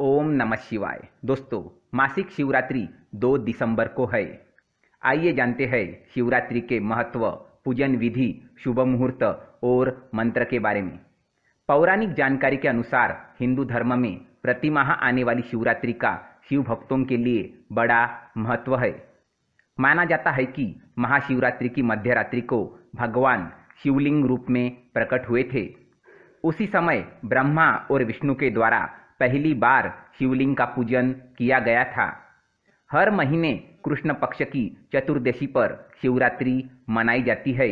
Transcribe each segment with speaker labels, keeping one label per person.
Speaker 1: ओम नमः शिवाय दोस्तों मासिक शिवरात्रि 2 दिसंबर को है आइए जानते हैं शिवरात्रि के महत्व पूजन विधि शुभ मुहूर्त और मंत्र के बारे में पौराणिक जानकारी के अनुसार हिंदू धर्म में प्रतिमाह आने वाली शिवरात्रि का शिव भक्तों के लिए बड़ा महत्व है माना जाता है कि महाशिवरात्रि की मध्य रात्रि को भगवान शिवलिंग रूप में प्रकट हुए थे उसी समय ब्रह्मा और विष्णु के द्वारा पहली बार शिवलिंग का पूजन किया गया था हर महीने कृष्ण पक्ष की चतुर्दशी पर शिवरात्रि मनाई जाती है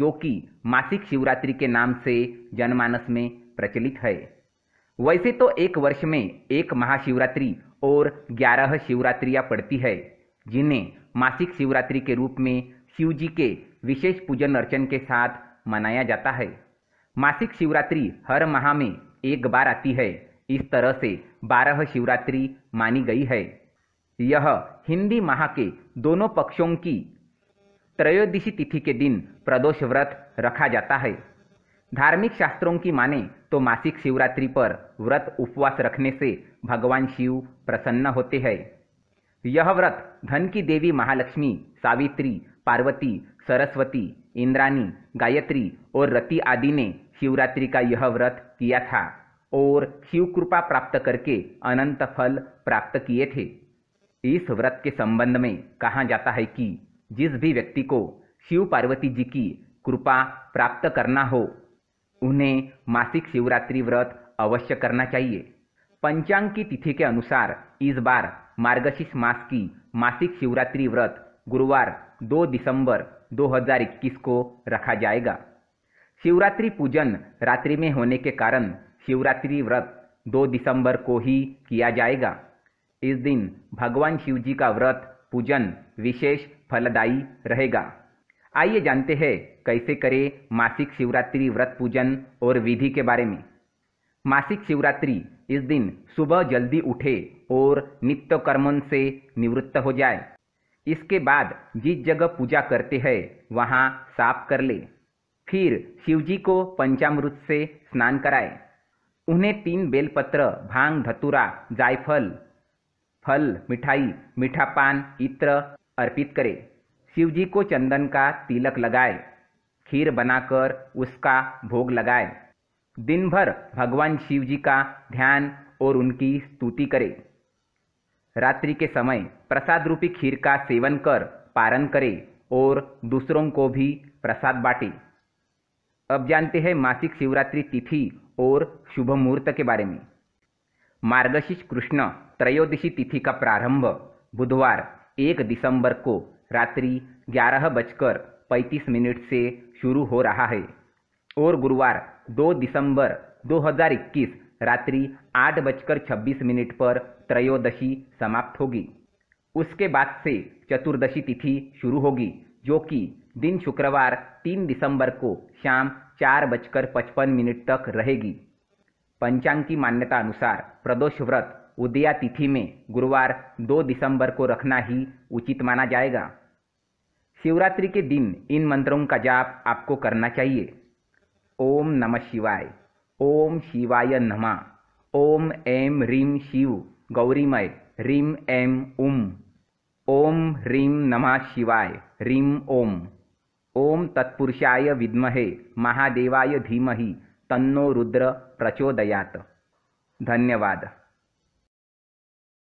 Speaker 1: जो कि मासिक शिवरात्रि के नाम से जनमानस में प्रचलित है वैसे तो एक वर्ष में एक महाशिवरात्रि और ग्यारह शिवरात्रियां पड़ती है जिन्हें मासिक शिवरात्रि के रूप में शिव जी के विशेष पूजन अर्चन के साथ मनाया जाता है मासिक शिवरात्रि हर माह में एक बार आती है इस तरह से बारह शिवरात्रि मानी गई है यह हिंदी माह के दोनों पक्षों की त्रयोदशी तिथि के दिन प्रदोष व्रत रखा जाता है धार्मिक शास्त्रों की माने तो मासिक शिवरात्रि पर व्रत उपवास रखने से भगवान शिव प्रसन्न होते हैं यह व्रत धन की देवी महालक्ष्मी सावित्री पार्वती सरस्वती इंद्राणी गायत्री और रति आदि ने शिवरात्रि का यह व्रत किया था और शिव कृपा प्राप्त करके अनंत फल प्राप्त किए थे इस व्रत के संबंध में कहा जाता है कि जिस भी व्यक्ति को शिव पार्वती जी की कृपा प्राप्त करना हो उन्हें मासिक शिवरात्रि व्रत अवश्य करना चाहिए पंचांग की तिथि के अनुसार इस बार मार्गशीर्ष मास की मासिक शिवरात्रि व्रत गुरुवार 2 दिसंबर 2021 को रखा जाएगा शिवरात्रि पूजन रात्रि में होने के कारण शिवरात्रि व्रत 2 दिसंबर को ही किया जाएगा इस दिन भगवान शिव जी का व्रत पूजन विशेष फलदायी रहेगा आइए जानते हैं कैसे करें मासिक शिवरात्रि व्रत पूजन और विधि के बारे में मासिक शिवरात्रि इस दिन सुबह जल्दी उठे और नित्य कर्मन से निवृत्त हो जाए इसके बाद जिस जगह पूजा करते हैं वहाँ साफ कर ले फिर शिवजी को पंचामृत से स्नान कराए उन्हें तीन बेलपत्र भांग धतुरा जायफल फल मिठाई मीठा पान इत्र अर्पित करें शिवजी को चंदन का तिलक लगाए खीर बनाकर उसका भोग लगाए दिन भर भगवान शिव जी का ध्यान और उनकी स्तुति करें रात्रि के समय प्रसाद रूपी खीर का सेवन कर पारण करें और दूसरों को भी प्रसाद बांटे अब जानते हैं मासिक शिवरात्रि तिथि और शुभ मुहूर्त के बारे में मार्गशीर्ष कृष्ण त्रयोदशी तिथि का प्रारंभ बुधवार एक दिसंबर को रात्रि ग्यारह बजकर पैंतीस मिनट से शुरू हो रहा है और गुरुवार दो दिसंबर 2021 रात्रि आठ बजकर छब्बीस मिनट पर त्रयोदशी समाप्त होगी उसके बाद से चतुर्दशी तिथि शुरू होगी जो कि दिन शुक्रवार 3 दिसंबर को शाम चार बजकर पचपन मिनट तक रहेगी पंचांग की मान्यता अनुसार प्रदोष व्रत उदया तिथि में गुरुवार 2 दिसंबर को रखना ही उचित माना जाएगा शिवरात्रि के दिन इन मंत्रों का जाप आपको करना चाहिए ओम नमः शिवाय ओम शिवाय नमः ओम ऐम ह्रीम शिव गौरीमय ह्रीम ऐम उम ओम रीम नमः शिवाय रीम ओम ओम तत्पुरुषाय विद्महे महादेवाय धीमहि तन्नो रुद्र प्रचोदयात धन्यवाद